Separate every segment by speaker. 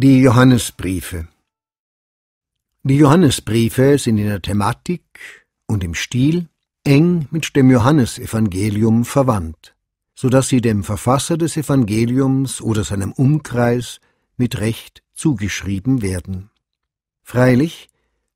Speaker 1: Die Johannesbriefe Die Johannesbriefe sind in der Thematik und im Stil eng mit dem Johannesevangelium verwandt, so dass sie dem Verfasser des Evangeliums oder seinem Umkreis mit Recht zugeschrieben werden. Freilich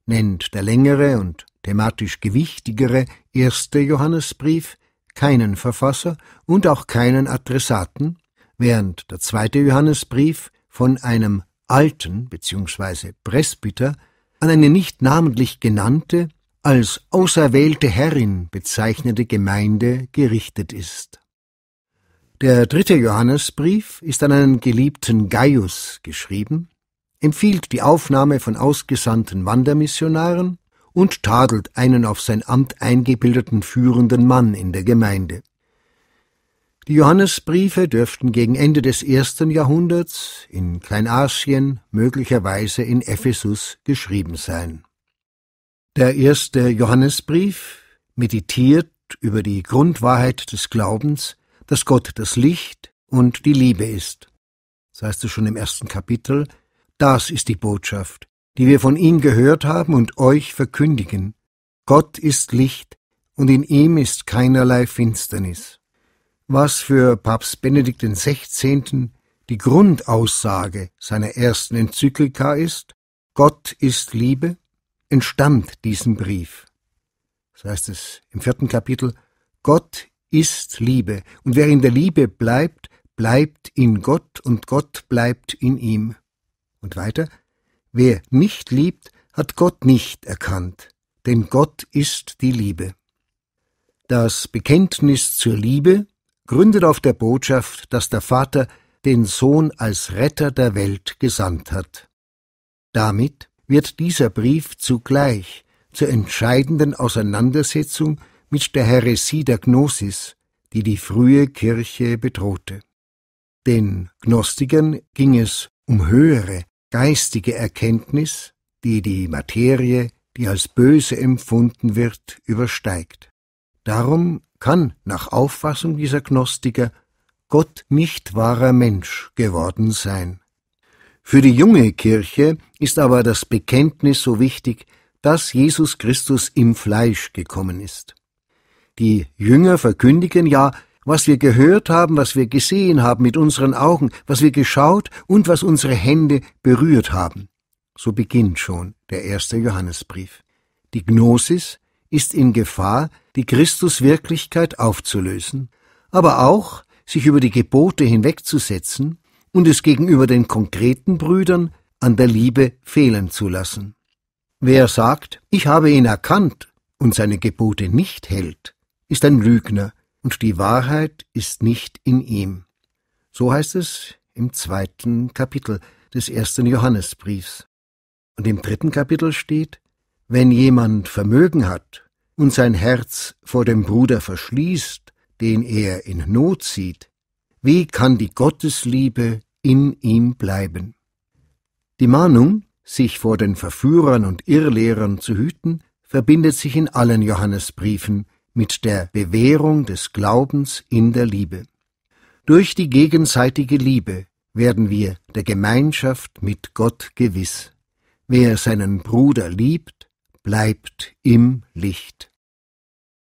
Speaker 1: nennt der längere und thematisch gewichtigere erste Johannesbrief keinen Verfasser und auch keinen Adressaten, während der zweite Johannesbrief von einem Alten bzw. Presbyter an eine nicht namentlich genannte, als auserwählte Herrin bezeichnete Gemeinde gerichtet ist. Der dritte Johannesbrief ist an einen geliebten Gaius geschrieben, empfiehlt die Aufnahme von ausgesandten Wandermissionaren und tadelt einen auf sein Amt eingebildeten führenden Mann in der Gemeinde. Die Johannesbriefe dürften gegen Ende des ersten Jahrhunderts in Kleinasien, möglicherweise in Ephesus, geschrieben sein. Der erste Johannesbrief meditiert über die Grundwahrheit des Glaubens, dass Gott das Licht und die Liebe ist. Das heißt es schon im ersten Kapitel, das ist die Botschaft, die wir von ihm gehört haben und euch verkündigen. Gott ist Licht und in ihm ist keinerlei Finsternis was für Papst Benedikt XVI. die Grundaussage seiner ersten Enzyklika ist, Gott ist Liebe, entstammt diesem Brief. So heißt es im vierten Kapitel, Gott ist Liebe, und wer in der Liebe bleibt, bleibt in Gott und Gott bleibt in ihm. Und weiter, wer nicht liebt, hat Gott nicht erkannt, denn Gott ist die Liebe. Das Bekenntnis zur Liebe gründet auf der Botschaft, dass der Vater den Sohn als Retter der Welt gesandt hat. Damit wird dieser Brief zugleich zur entscheidenden Auseinandersetzung mit der Heresie der Gnosis, die die frühe Kirche bedrohte. Den Gnostikern ging es um höhere geistige Erkenntnis, die die Materie, die als böse empfunden wird, übersteigt. Darum kann nach Auffassung dieser Gnostiker Gott nicht wahrer Mensch geworden sein. Für die junge Kirche ist aber das Bekenntnis so wichtig, dass Jesus Christus im Fleisch gekommen ist. Die Jünger verkündigen ja, was wir gehört haben, was wir gesehen haben mit unseren Augen, was wir geschaut und was unsere Hände berührt haben. So beginnt schon der erste Johannesbrief. Die Gnosis ist in Gefahr, die Christuswirklichkeit aufzulösen, aber auch sich über die Gebote hinwegzusetzen und es gegenüber den konkreten Brüdern an der Liebe fehlen zu lassen. Wer sagt, ich habe ihn erkannt und seine Gebote nicht hält, ist ein Lügner und die Wahrheit ist nicht in ihm. So heißt es im zweiten Kapitel des ersten Johannesbriefs. Und im dritten Kapitel steht, wenn jemand Vermögen hat und sein Herz vor dem Bruder verschließt, den er in Not sieht, wie kann die Gottesliebe in ihm bleiben? Die Mahnung, sich vor den Verführern und Irrlehrern zu hüten, verbindet sich in allen Johannesbriefen mit der Bewährung des Glaubens in der Liebe. Durch die gegenseitige Liebe werden wir der Gemeinschaft mit Gott gewiss. Wer seinen Bruder liebt, bleibt im Licht.